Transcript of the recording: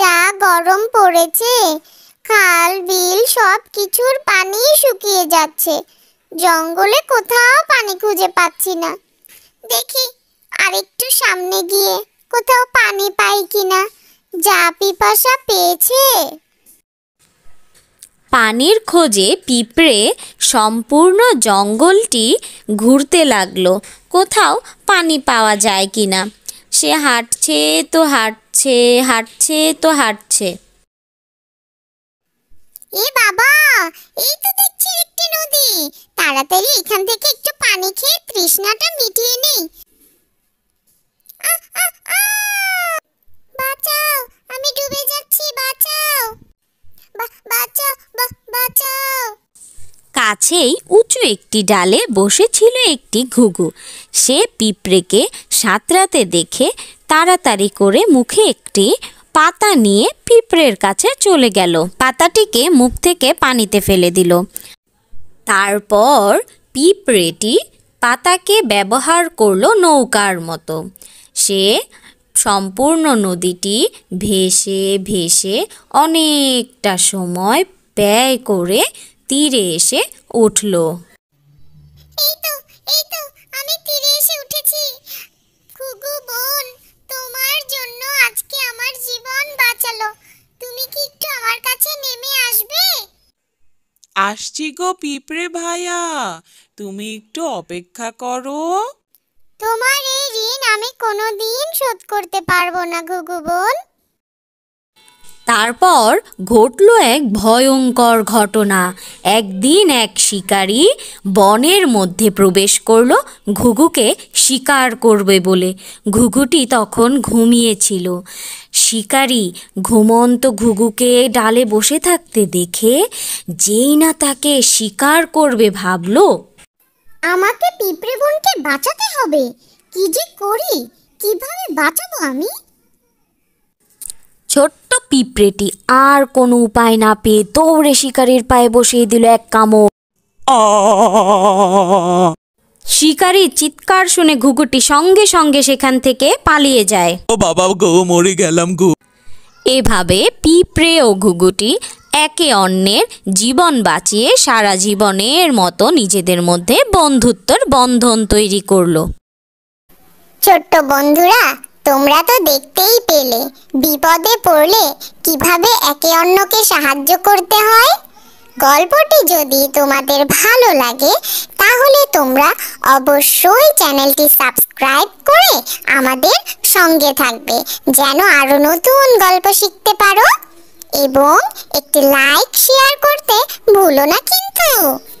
যা গরম পড়েছে খাল বিল সব কিছুর পানি শুকিয়ে যাচ্ছে জঙ্গলে কোথাও পানি খুঁজে পাচ্ছি না দেখি আরেকটু সামনে গিয়ে কোথাও পানি পাই কিনা যা পিপাসা পেয়েছে পানির খোঁজে পিঁপড়ে সম্পূর্ণ জঙ্গলটি ঘুরতে লাগলো কোথাও পানি পাওয়া যায় কিনা সে হাঁটছে তো হাঁটছে হাঁটছে তো হাঁটছে এ বাবা এই তো দেখছি একটি নদী তাড়াতাড়ি এখান থেকে একটু পানি খেয়ে তৃষ্ণাটা মিটিয়ে নেই বাঁচাও আমি ডুবে যাচ্ছি বাঁচাও বাঁচাও বাঁচাও কাছেই গাছের একটি ডালে বসেছিল একটি ঘুঘু সে পিঁপড়েকে সাঁতরাতে দেখে তাড়াতাড়ি করে মুখে একটি পাতা নিয়ে পিঁপড়ের কাছে চলে গেল পাতাটিকে মুখ থেকে পানিতে ফেলে দিল তারপর পিঁপড়েটি পাতাকে ব্যবহার করল নৌকার মতো সে সম্পূর্ণ নদীটি ভেসে ভেসে অনেকটা সময় ব্যয় করে তীরে এসে উঠল আসছি গো পিঁপড়ে ভায়া তুমি একটু অপেক্ষা করো তোমার এই ঋণ আমি কোনোদিন শোধ করতে পারবো না ঘুঘু বোন তারপর ঘটল এক ভয়ঙ্কর ঘটনা একদিন এক শিকারী বনের মধ্যে প্রবেশ করল ঘুঘুকে শিকার করবে বলে ঘুঘুটি তখন ঘুমিয়েছিল শিকারী ঘুমন্ত ঘুঘুকে ডালে বসে থাকতে দেখে যেই না তাকে শিকার করবে ভাবল আমাকে পিঁপড়ে বোনকে বাঁচাতে হবে কি যে করি কিভাবে বাঁচাবো আমি ছোট্ট পিঁপড়েটি আর কোনো উপায় না পেয়ে দৌড়ে শিকারির পায়ে বসিয়ে দিল এক কামড় শিকারি চিৎকার শুনে ঘুঘুটি সঙ্গে সঙ্গে সেখান থেকে পালিয়ে যায় ও বাবা গো মরে গেলাম গু এভাবে পিঁপড়ে ও ঘুঘুটি একে অন্যের জীবন বাঁচিয়ে সারা জীবনের মতো নিজেদের মধ্যে বন্ধুত্বর বন্ধন তৈরি করলো ছোট্ট বন্ধুরা তোমরা তো দেখতেই পেলে বিপদে পড়লে কিভাবে একে অন্যকে সাহায্য করতে হয় গল্পটি যদি তোমাদের ভালো লাগে তাহলে তোমরা অবশ্যই চ্যানেলটি সাবস্ক্রাইব করে আমাদের সঙ্গে থাকবে যেন আরও নতুন গল্প শিখতে পারো এবং একটি লাইক শেয়ার করতে ভুলো না কিন্তু